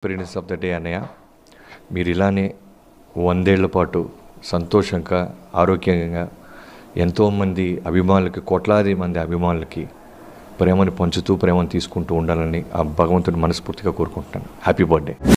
experience of the day అన్నయ్య మీరు ఇలానే వందేళ్ల పాటు సంతోషంగా ఆరోగ్యంగా ఎంతోమంది అభిమానులకి కోట్లాది మంది అభిమానులకి ప్రేమను పంచుతూ ప్రేమను తీసుకుంటూ ఉండాలని ఆ భగవంతుని మనస్ఫూర్తిగా కోరుకుంటున్నాను హ్యాపీ బర్త్డే